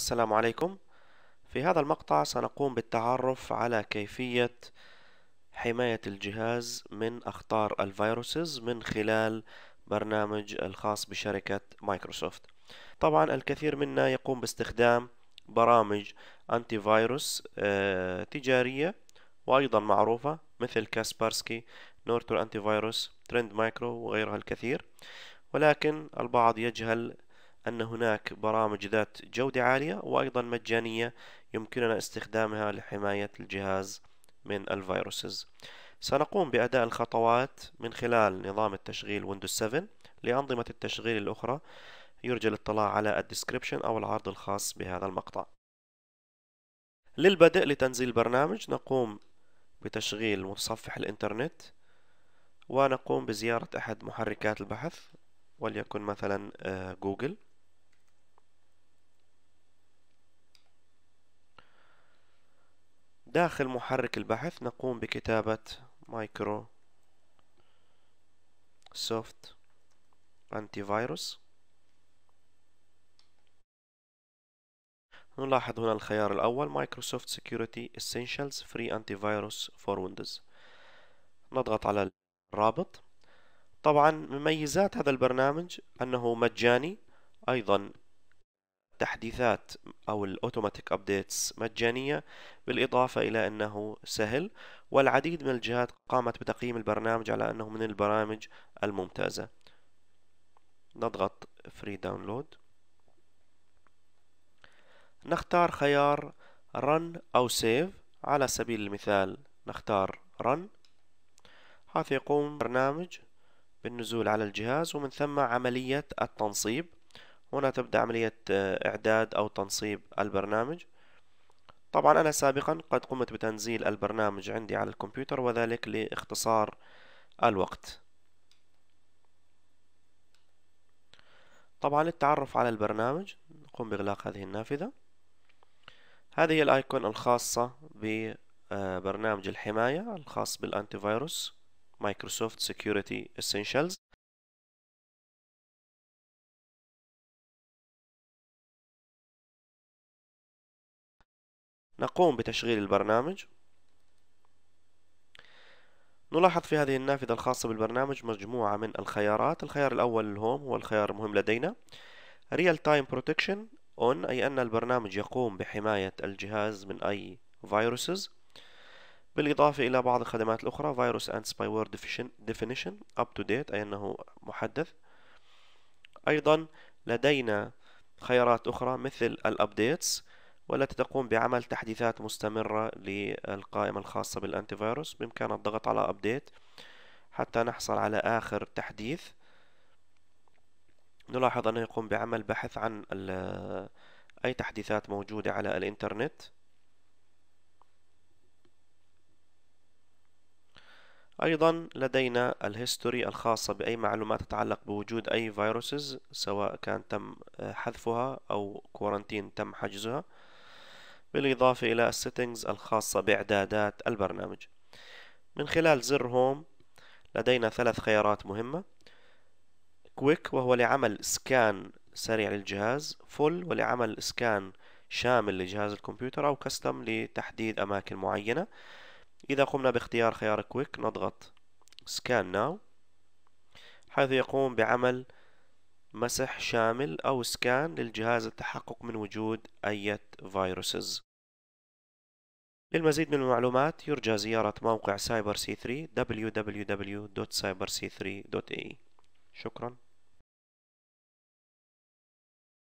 السلام عليكم في هذا المقطع سنقوم بالتعرف على كيفية حماية الجهاز من أخطار الفيروسز من خلال برنامج الخاص بشركة مايكروسوفت طبعا الكثير منا يقوم باستخدام برامج أنتي آه، فيروس تجارية وأيضا معروفة مثل كاسبارسكي نورتر أنتي فيروس ترند مايكرو وغيرها الكثير ولكن البعض يجهل أن هناك برامج ذات جودة عالية وأيضا مجانية يمكننا استخدامها لحماية الجهاز من الفيروسز سنقوم بأداء الخطوات من خلال نظام التشغيل ويندوز 7 لأنظمة التشغيل الأخرى يرجى الاطلاع على الديسكريبشن أو العرض الخاص بهذا المقطع للبدء لتنزيل البرنامج نقوم بتشغيل متصفح الإنترنت ونقوم بزيارة أحد محركات البحث وليكن مثلا آه، جوجل داخل محرك البحث نقوم بكتابة مايكرو سوفت أنتي فيروس نلاحظ هنا الخيار الأول مايكروسوفت اسينشالز فري انتي فيروس فور ويندوز نضغط على الرابط طبعا مميزات هذا البرنامج أنه مجاني أيضا التحديثات أو الأوتوماتيك أبديتس مجانية بالإضافة إلى أنه سهل والعديد من الجهات قامت بتقييم البرنامج على أنه من البرامج الممتازة نضغط فري داونلود نختار خيار رن أو سيف على سبيل المثال نختار رن حيث يقوم برنامج بالنزول على الجهاز ومن ثم عملية التنصيب هنا تبدأ عملية آه، إعداد أو تنصيب البرنامج طبعا أنا سابقا قد قمت بتنزيل البرنامج عندي على الكمبيوتر وذلك لاختصار الوقت طبعا للتعرف على البرنامج نقوم بإغلاق هذه النافذة هذه هي الآيكون الخاصة ببرنامج آه، الحماية الخاص بالأنتي فيروس مايكروسوفت سيكوريتي اسينشالز نقوم بتشغيل البرنامج نلاحظ في هذه النافذة الخاصة بالبرنامج مجموعة من الخيارات الخيار الأول الهوم هو الخيار المهم لدينا Real Time Protection On أي أن البرنامج يقوم بحماية الجهاز من أي فيروسز بالإضافة إلى بعض الخدمات الأخرى Virus and spyware definition up to date أي أنه محدث أيضا لدينا خيارات أخرى مثل الأبديتس والتي تقوم بعمل تحديثات مستمرة للقائمة الخاصة بالأنتي فيروس بإمكاننا الضغط على أبديت حتى نحصل على آخر تحديث نلاحظ أنه يقوم بعمل بحث عن أي تحديثات موجودة على الإنترنت أيضا لدينا الهيستوري الخاصة بأي معلومات تتعلق بوجود أي فيروسز سواء كان تم حذفها أو كورنتين تم حجزها بالإضافة إلى السيتنجز الخاصة بإعدادات البرنامج من خلال زر هوم لدينا ثلاث خيارات مهمة كويك وهو لعمل سكان سريع للجهاز فول ولعمل سكان شامل لجهاز الكمبيوتر أو كستم لتحديد أماكن معينة إذا قمنا باختيار خيار كويك نضغط سكان ناو حيث يقوم بعمل مسح شامل أو سكان للجهاز للتحقق من وجود أي فيروسز للمزيد من المعلومات يرجى زيارة موقع cyberc 3 www.cyberc3.ae شكراً